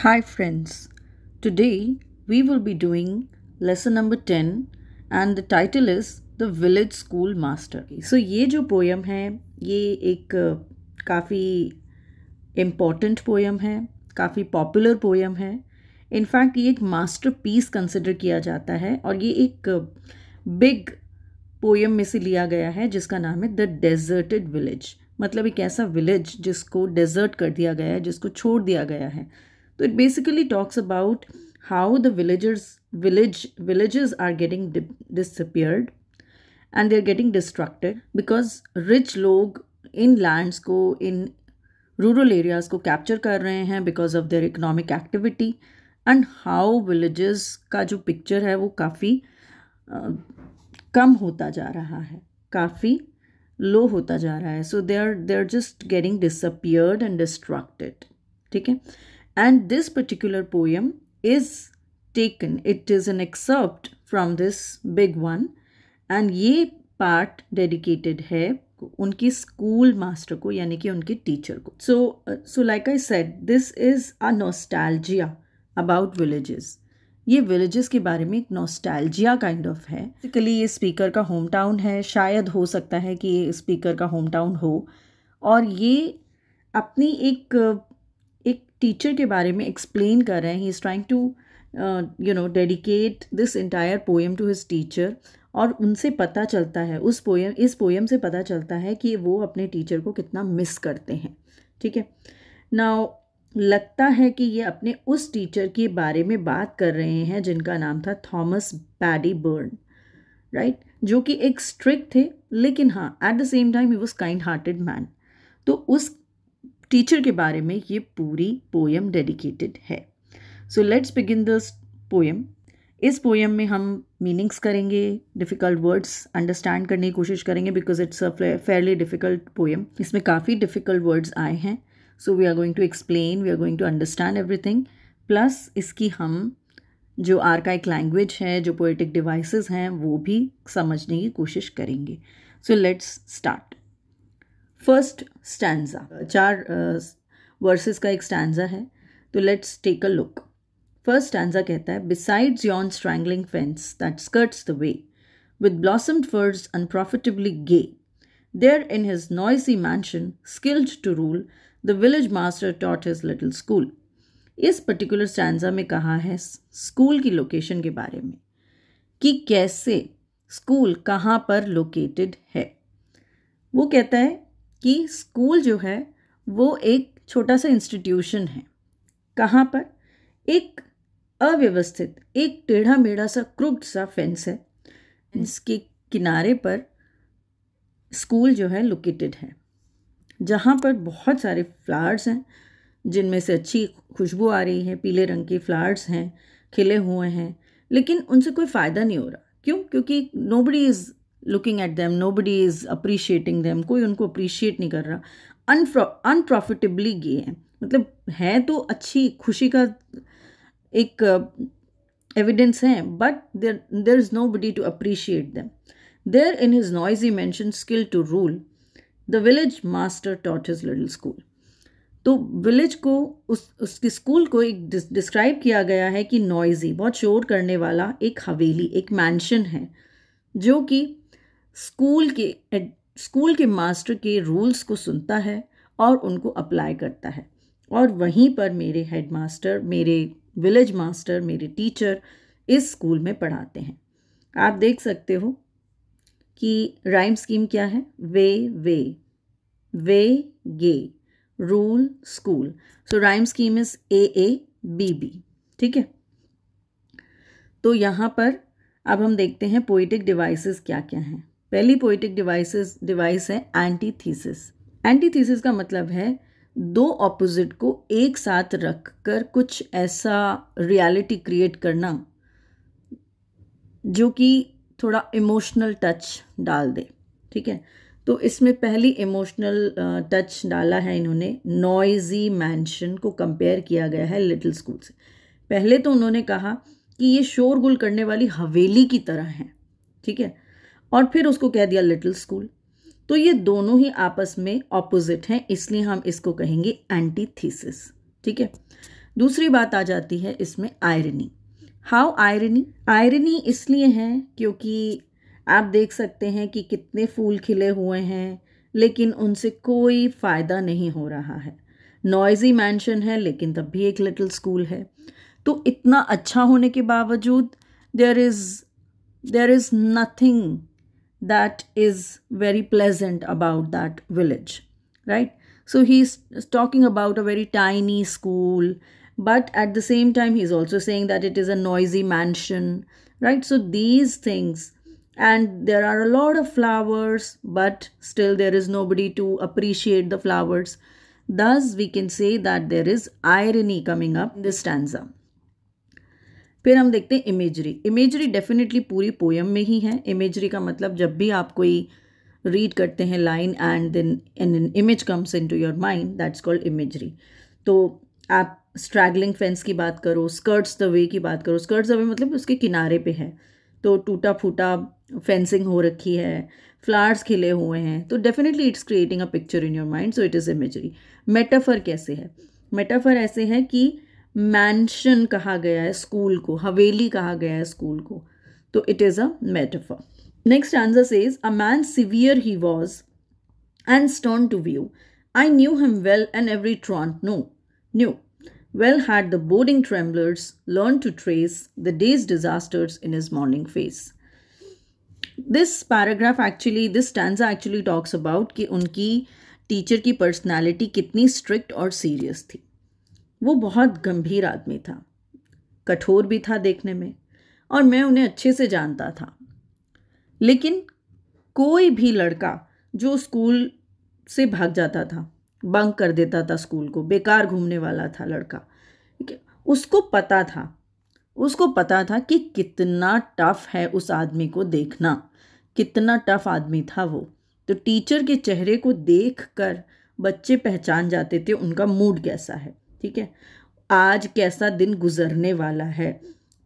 Hi friends, today we will be doing lesson number 10 and the title is The Village School Master. So ये जो poem है ये एक काफ़ी important poem है काफ़ी पॉपुलर पोएम है इनफैक्ट ये एक मास्टर पीस कंसिडर किया जाता है और ये एक बिग uh, पोएम में से लिया गया है जिसका नाम है द डेजर्टेड विलेज मतलब एक ऐसा विलेज जिसको डेजर्ट कर दिया गया है जिसको छोड़ दिया गया है So it basically talks about how the villagers village villages are getting disappeared and they're getting destructed because rich log in lands go in rural areas go capture kar rahe hain because of their economic activity and how villages ka jo picture hai wo kafi uh, kam hota ja raha hai low hota ja raha hai so they are they're just getting disappeared and destructed theek hai and this particular poem is taken it is an excerpt from this big one and ye part dedicated hai unki school master ko yani ki कि teacher ko so uh, so like i said this is a nostalgia about villages ये villages के बारे में एक nostalgia kind of है basically ये speaker का home town है शायद हो सकता है कि ये स्पीकर का होम टाउन हो और ये अपनी एक टीचर के बारे में एक्सप्लेन कर रहे हैं he is trying to you know dedicate this entire poem to his teacher और उनसे पता चलता है उस पोएम इस पोएम से पता चलता है कि वो अपने टीचर को कितना मिस करते हैं ठीक है नाउ लगता है कि ये अपने उस टीचर के बारे में बात कर रहे हैं जिनका नाम था थॉमस बैडी बर्न राइट जो कि एक स्ट्रिक्ट थे लेकिन हाँ at the same time he was kind hearted man तो उस टीचर के बारे में ये पूरी पोयम डेडिकेटेड है so let's begin this poem इस पोएम में हम मीनिंग्स करेंगे डिफ़िकल्ट वर्ड्स अंडरस्टैंड करने की कोशिश करेंगे because it's a fairly difficult poem इसमें काफ़ी डिफ़िकल्ट वर्ड्स आए हैं so we are going to explain we are going to understand everything plus इसकी हम जो आर्काइक लैंग्वेज है जो पोइटिक डिवाइसेस हैं वो भी समझने की कोशिश करेंगे so let's start first stanza चार वर्सेस uh, का एक स्टैंडा है तो let's take a look first stanza कहता है besides yon strangling fence that skirts the way with blossom furs unprofitably gay there in his noisy mansion skilled to rule the village master taught his little school इस particular stanza में कहा है school की location के बारे में कि कैसे स्कूल कहाँ पर लोकेटेड है वो कहता है कि स्कूल जो है वो एक छोटा सा इंस्टीट्यूशन है कहाँ पर एक अव्यवस्थित एक टेढ़ा मेढ़ा सा क्रुक्ड सा फेंस है इसके किनारे पर स्कूल जो है लोकेटेड है जहाँ पर बहुत सारे फ्लावर्स हैं जिनमें से अच्छी खुशबू आ रही है पीले रंग के फ्लावर्स हैं खिले हुए हैं लेकिन उनसे कोई फ़ायदा नहीं हो रहा क्यों क्योंकि nobody is looking at them nobody is appreciating them कोई उनको अप्रिशिएट नहीं कर रहा अनप्रॉफिटेबली गे हैं मतलब हैं तो अच्छी खुशी का एक एविडेंस uh, है but there there is nobody to appreciate them there in his noisy mansion skill to rule the village master taught his little school तो विलेज को उस उसके स्कूल को एक डिस्क्राइब किया गया है कि नॉइजी बहुत शोर करने वाला एक हवेली एक मैंशन है जो कि स्कूल के स्कूल के मास्टर के रूल्स को सुनता है और उनको अप्लाई करता है और वहीं पर मेरे हेड मास्टर मेरे विलेज मास्टर मेरे टीचर इस स्कूल में पढ़ाते हैं आप देख सकते हो कि राइम स्कीम क्या है way way way gay rule school so rhyme scheme is A A B B ठीक है तो यहाँ पर अब हम देखते हैं पोइटिक डिवाइसेस क्या क्या हैं पहली पोइटिक डिवाइसेस डिवाइस है एंटीथीसिस एंटीथीसिस का मतलब है दो ऑपोजिट को एक साथ रख कर कुछ ऐसा रियलिटी क्रिएट करना जो कि थोड़ा इमोशनल टच डाल दे ठीक है तो इसमें पहली इमोशनल टच डाला है इन्होंने नॉइजी मैंशन को कंपेयर किया गया है लिटिल स्कूल से पहले तो उन्होंने कहा कि ये शोरगुल करने वाली हवेली की तरह है ठीक है और फिर उसको कह दिया लिटिल स्कूल तो ये दोनों ही आपस में ऑपोजिट हैं इसलिए हम इसको कहेंगे एंटीथीसिस ठीक है दूसरी बात आ जाती है इसमें आयरनी हाउ आयरनी आयरनी इसलिए है क्योंकि आप देख सकते हैं कि कितने फूल खिले हुए हैं लेकिन उनसे कोई फ़ायदा नहीं हो रहा है नॉइजी मैंशन है लेकिन तब भी एक लिटिल स्कूल है तो इतना अच्छा होने के बावजूद there is there is nothing that is very pleasant about that village, right? So he's talking about a very tiny school, but at the same time, he's also saying that it is a noisy mansion, right? So these things, and there are a lot of flowers, but still there is nobody to appreciate the flowers. Thus, we can say that there is irony coming up in this stanza. फिर हम देखते हैं imagery imagery definitely पूरी poem में ही है imagery का मतलब जब भी आप कोई रीड करते हैं line and then an an image comes in to your mind that's called imagery तो आप स्ट्रैगलिंग फेंस की बात करो स्कर्ट्स द वे की बात करो स्कर्ट्स द वे मतलब उसके किनारे पे है तो टूटा फूटा फेंसिंग हो रखी है फ्लावर्स खिले हुए हैं तो definitely it's creating a picture in your mind so it is imagery metaphor कैसे है मेटाफर ऐसे है कि मैंशन कहा गया है स्कूल को हवेली कहा गया है स्कूल को तो it is a metaphor next answer is a man severe he was and stern to view I knew him well and every truant know knew well had the boarding travellers learn to trace the days disasters in is morning face this paragraph actually this stanza actually talks about कि उनकी teacher की personality कितनी strict और serious थी वो बहुत गंभीर आदमी था कठोर भी था देखने में और मैं उन्हें अच्छे से जानता था लेकिन कोई भी लड़का जो स्कूल से भाग जाता था बंक कर देता था स्कूल को बेकार घूमने वाला था लड़का उसको पता था उसको पता था कि कितना टफ है उस आदमी को देखना कितना टफ आदमी था वो तो टीचर के चेहरे को देख कर बच्चे पहचान जाते थे उनका मूड कैसा है ठीक है आज कैसा दिन गुजरने वाला है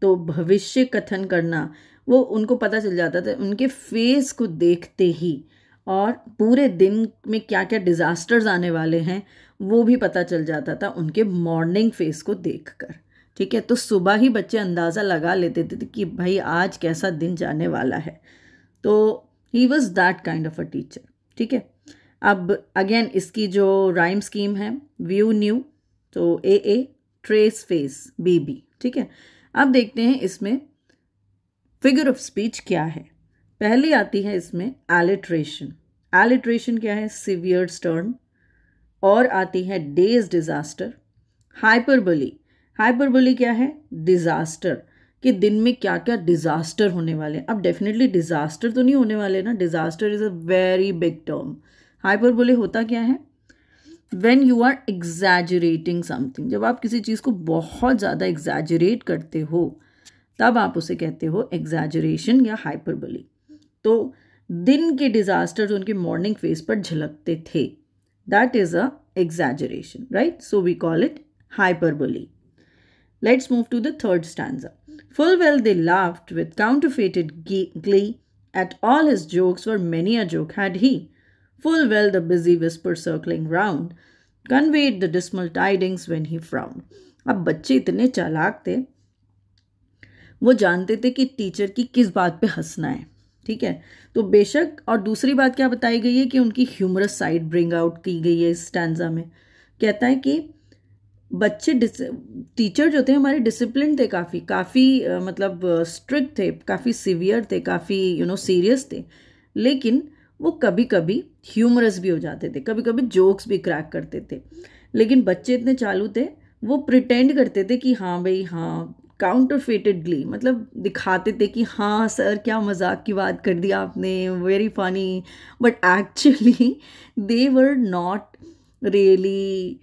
तो भविष्य कथन करना वो उनको पता चल जाता था उनके फेस को देखते ही और पूरे दिन में क्या क्या डिज़ास्टर्स आने वाले हैं वो भी पता चल जाता था उनके मॉर्निंग फेस को देखकर ठीक है तो सुबह ही बच्चे अंदाज़ा लगा लेते थे कि भाई आज कैसा दिन जाने वाला है तो he was that kind of a teacher ठीक है अब अगेन इसकी जो राइम स्कीम है व्यू न्यू तो A A trace face B B ठीक है अब देखते हैं इसमें फिगर ऑफ स्पीच क्या है पहली आती है इसमें एलिट्रेशन एलिट्रेशन क्या है सिवियर टर्म और आती है डेज डिज़ास्टर हाइपरबली हाइपरबली क्या है डिज़ास्टर कि दिन में क्या क्या डिज़ास्टर होने वाले हैं अब डेफिनेटली डिज़ास्टर तो नहीं होने वाले ना disaster is a very big term hyperbole होता क्या है when you are exaggerating something जब आप किसी चीज़ को बहुत ज़्यादा एग्जैजरेट करते हो तब आप उसे कहते हो एग्जैजरेशन या हाइपरबली तो दिन के डिज़ास्टर जो उनके मॉर्निंग फेस पर झलकते थे that is a exaggeration right so we call it hyperbole let's move to the third stanza. Full well they laughed with counterfeited glee at all his jokes for many a joke had he full well the busy whisper circling round conveyed the dismal tidings when he frowned. अब बच्चे इतने चालाक थे वो जानते थे कि teacher की किस बात पे हंसना है ठीक है तो बेशक और दूसरी बात क्या बताई गई है कि उनकी ह्यूमरस साइड ब्रिंग आउट की गई है इस स्टैंडा में कहता है कि बच्चे टीचर जो थे हमारे डिसिप्लिन थे काफ़ी काफ़ी मतलब स्ट्रिक्ट थे काफ़ी सीवियर थे काफ़ी यू नो सीरियस थे लेकिन वो कभी कभी ह्यूमरस भी हो जाते थे कभी कभी जोक्स भी क्रैक करते थे लेकिन बच्चे इतने चालू थे वो प्रिटेंड करते थे कि हाँ भाई हाँ काउंटर फेटेड ग्ली मतलब दिखाते थे कि हाँ सर क्या मजाक की बात कर दी आपने very funny but actually they were not really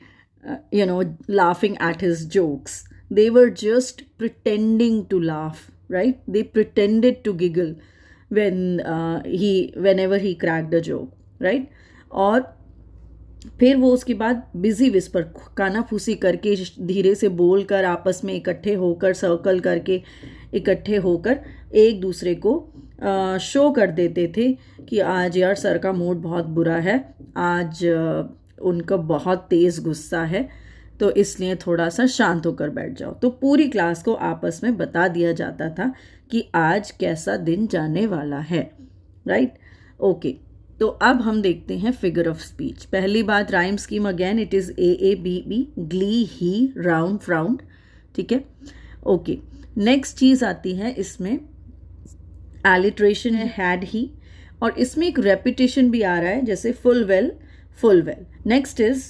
you know laughing at his jokes they were just pretending to laugh right they pretended to giggle when uh, he whenever he cracked a joke right और फिर वो उसके बाद busy whisper काना फूसी करके धीरे से बोल कर आपस में इकट्ठे होकर सर्कल करके इकट्ठे होकर एक दूसरे को आ, uh, शो कर देते थे कि आज यार सर का मूड बहुत बुरा है आज uh, उनका बहुत तेज़ गुस्सा है तो इसलिए थोड़ा सा शांत होकर बैठ जाओ तो पूरी क्लास को आपस में बता दिया जाता था कि आज कैसा दिन जाने वाला है राइट ओके तो अब हम देखते हैं फिगर ऑफ स्पीच पहली बात rhyme scheme again it is A A B B glee he round frowned ठीक है ओके नेक्स्ट चीज़ आती है इसमें एलिट्रेशन है हैड ही और इसमें एक रेपिटेशन भी आ रहा है जैसे full well full well next is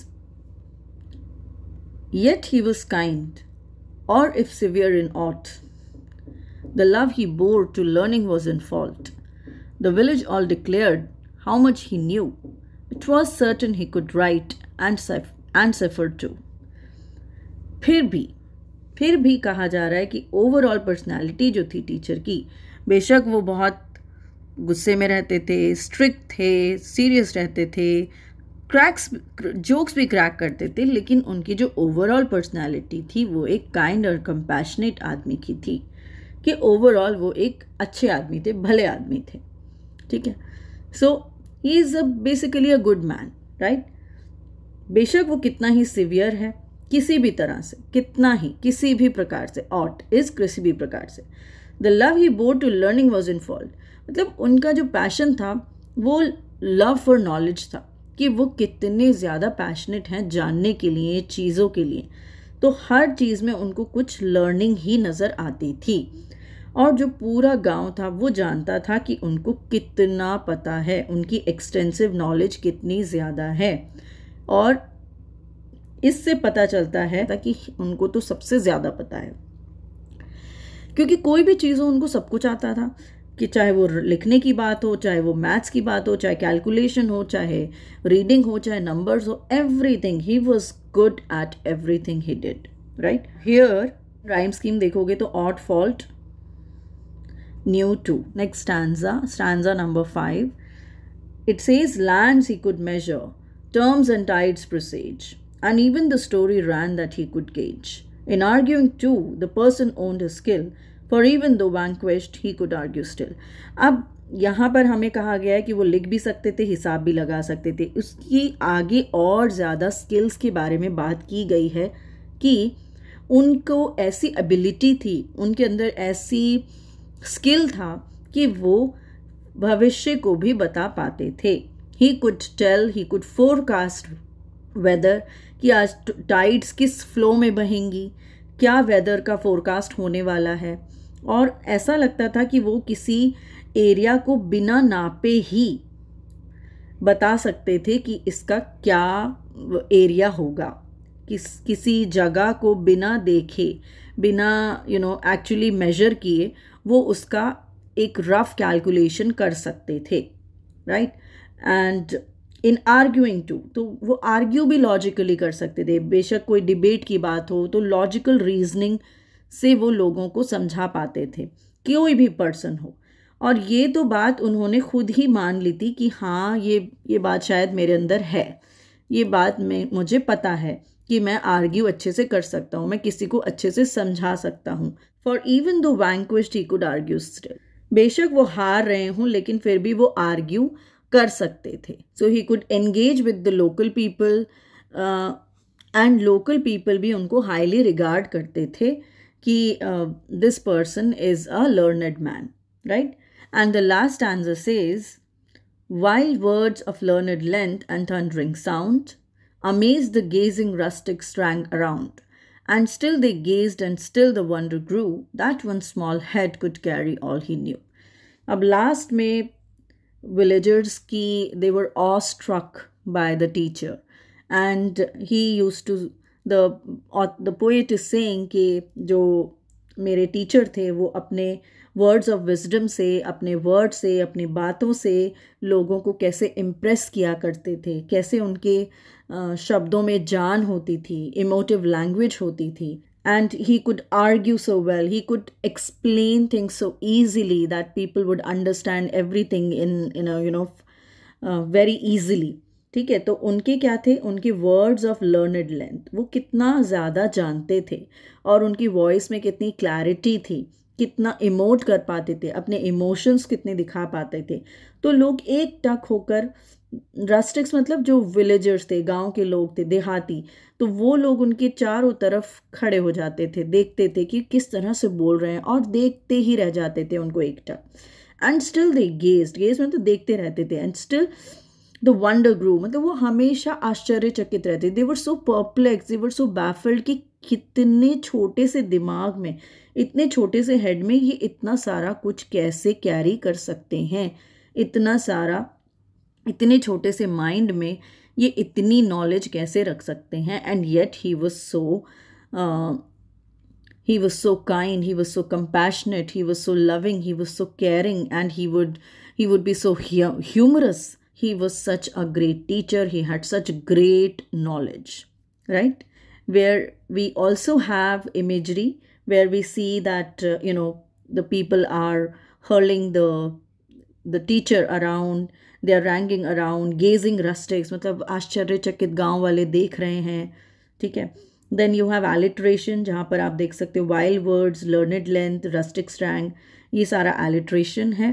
Yet he was kind, or if severe in aught. The love he bore to learning was in fault. The village all declared how much he knew. It was certain he could write and, ciph- and cipher too. फिर भी फिर भी कहा जा रहा है कि overall personality जो थी टीचर की बेशक वो बहुत गुस्से में रहते थे स्ट्रिक्ट थे सीरियस रहते थे क्रैक्स जोक्स भी क्रैक करते थे लेकिन उनकी जो ओवरऑल पर्सनालिटी थी वो एक काइंड और कंपैशनेट आदमी की थी कि ओवरऑल वो एक अच्छे आदमी थे भले आदमी थे ठीक है so he is a basically a good man right बेशक वो कितना ही सिवियर है किसी भी तरह से कितना ही किसी भी प्रकार से ऑट इज़ किसी भी प्रकार से the love he bore to learning was in मतलब उनका जो पैशन था वो लव फॉर नॉलेज था कि वो कितने ज़्यादा पैशनेट हैं जानने के लिए चीज़ों के लिए तो हर चीज़ में उनको कुछ लर्निंग ही नज़र आती थी और जो पूरा गांव था वो जानता था कि उनको कितना पता है उनकी एक्सटेंसिव नॉलेज कितनी ज़्यादा है और इससे पता चलता है ताकि उनको तो सबसे ज़्यादा पता है क्योंकि कोई भी चीज़ हो उनको सब कुछ आता था कि चाहे वो लिखने की बात हो चाहे वो मैथ्स की बात हो चाहे कैलकुलेशन हो चाहे रीडिंग हो चाहे नंबर्स हो everything he was good at everything he did right here rhyme scheme देखोगे तो aught fault knew too next stanza stanza number five it says land he could measure terms and tides presage and even the story ran that he could gauge in arguing too the person own the skill for even though vanquished he could argue still अब यहाँ पर हमें कहा गया है कि वो लिख भी सकते थे हिसाब भी लगा सकते थे उसकी आगे और ज़्यादा स्किल्स के बारे में बात की गई है कि उनको ऐसी एबिलिटी थी उनके अंदर ऐसी स्किल था कि वो भविष्य को भी बता पाते थे he could tell he could forecast weather कि आज टाइड्स किस फ्लो में बहेंगी क्या वेदर का फोरकास्ट होने वाला है और ऐसा लगता था कि वो किसी एरिया को बिना नापे ही बता सकते थे कि इसका क्या एरिया होगा किस किसी जगह को बिना देखे बिना यू नो एक्चुअली मेजर किए वो उसका एक रफ कैलकुलेशन कर सकते थे right and in arguing too तो वो आर्ग्यू भी लॉजिकली कर सकते थे बेशक कोई डिबेट की बात हो तो लॉजिकल रीजनिंग से वो लोगों को समझा पाते थे कोई भी पर्सन हो और ये तो बात उन्होंने खुद ही मान ली थी कि हाँ ये ये बात शायद मेरे अंदर है ये बात में मुझे पता है कि मैं आर्ग्यू अच्छे से कर सकता हूँ मैं किसी को अच्छे से समझा सकता हूँ for even though vanquished he could argue still बेशक वो हार रहे हों लेकिन फिर भी वो आर्ग्यू कर सकते थे so he could engage with the local people and local people भी उनको हाईली रिगार्ड करते थे ki this person is a learned man, right? And the last answer says, "While words of learned length and thundering sound amazed the gazing rustic strang around. And still they gazed and still the wonder grew that one small head could carry all he knew. अब last में villagers ki they were struck by the teacher and he used to the the poet is saying कि जो मेरे teacher थे वो अपने words of wisdom से अपने वर्ड से अपनी बातों से लोगों को कैसे इम्प्रेस किया करते थे कैसे उनके शब्दों में जान होती थी इमोटिव लैंग्वेज होती थी and he could argue so well he could explain things so easily that people would understand everything in in you know very easily ठीक है तो उनके क्या थे उनके वर्ड्स ऑफ लर्नड लेंथ वो कितना ज़्यादा जानते थे और उनकी वॉइस में कितनी क्लैरिटी थी कितना इमोट कर पाते थे अपने इमोशंस कितने दिखा पाते थे तो लोग एक टक होकर रस्टिक्स मतलब जो विलेजर्स थे गांव के लोग थे देहाती तो वो लोग उनके चारों तरफ खड़े हो जाते थे देखते थे कि किस तरह से बोल रहे हैं और देखते ही रह जाते थे उनको एक टक एंड स्टिल दे गेस्ट में मतलब देखते रहते थे and still the wonder grew मतलब वो हमेशा आश्चर्यचकित रहते वर सो परप्लेक्स देवर सो बैफल्ड कि कितने छोटे से दिमाग में इतने छोटे से हेड में ये इतना सारा कुछ कैसे कैरी कर सकते हैं इतना सारा इतने छोटे से माइंड में ये इतनी नॉलेज कैसे रख सकते हैं and yet he was so he was so kind he was so compassionate he was so loving he was so caring and he would he would be so humorous he was such a great teacher he had such great knowledge right where we also have imagery where we see that uh, you know the people are hurling the the teacher around they are ranging around gazing rustics मतलब आश्चर्यचकित gaon wale dekh rahe hain theek hai then you have alliteration जहाँ पर आप देख सकते हो wild words learned length rustic strong ये सारा एलिट्रेशन है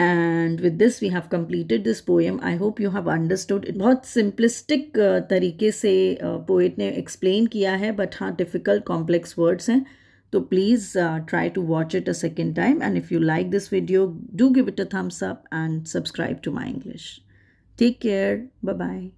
and with this we have completed this poem I hope you have understood बहुत सिंपलिस्टिक uh, तरीके से पोइट uh, ने एक्सप्लेन किया है बट हाँ डिफ़िकल्ट कॉम्प्लेक्स वर्ड्स हैं तो please try to watch it a second time and if you like this video do give it a thumbs up and subscribe to my English take care bye bye